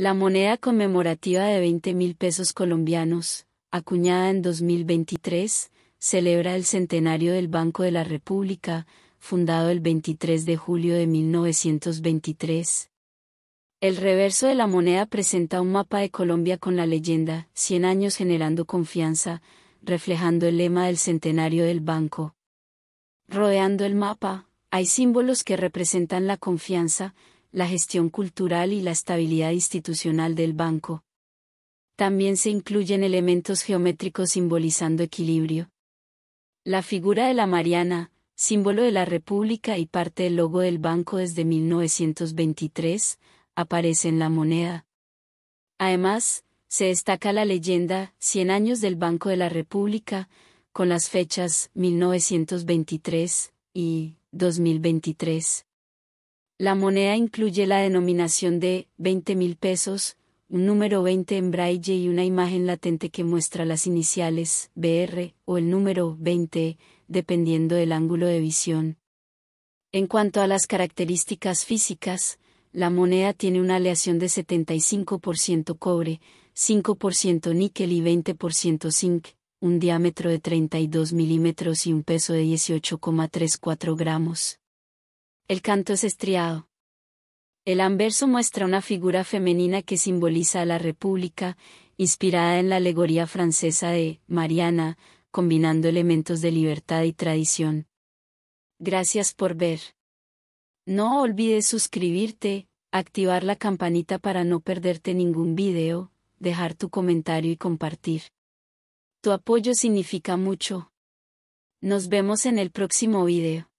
La moneda conmemorativa de veinte mil pesos colombianos, acuñada en 2023, celebra el centenario del Banco de la República, fundado el 23 de julio de 1923. El reverso de la moneda presenta un mapa de Colombia con la leyenda, «Cien años generando confianza, reflejando el lema del centenario del banco. Rodeando el mapa, hay símbolos que representan la confianza, la gestión cultural y la estabilidad institucional del banco. También se incluyen elementos geométricos simbolizando equilibrio. La figura de la Mariana, símbolo de la República y parte del logo del banco desde 1923, aparece en la moneda. Además, se destaca la leyenda 100 años del Banco de la República, con las fechas 1923 y 2023. La moneda incluye la denominación de 20 mil pesos, un número 20 en braille y una imagen latente que muestra las iniciales BR o el número 20, dependiendo del ángulo de visión. En cuanto a las características físicas, la moneda tiene una aleación de 75% cobre, 5% níquel y 20% zinc, un diámetro de 32 milímetros y un peso de 18,34 gramos. El canto es estriado. El anverso muestra una figura femenina que simboliza a la República, inspirada en la alegoría francesa de Mariana, combinando elementos de libertad y tradición. Gracias por ver. No olvides suscribirte, activar la campanita para no perderte ningún video, dejar tu comentario y compartir. Tu apoyo significa mucho. Nos vemos en el próximo video.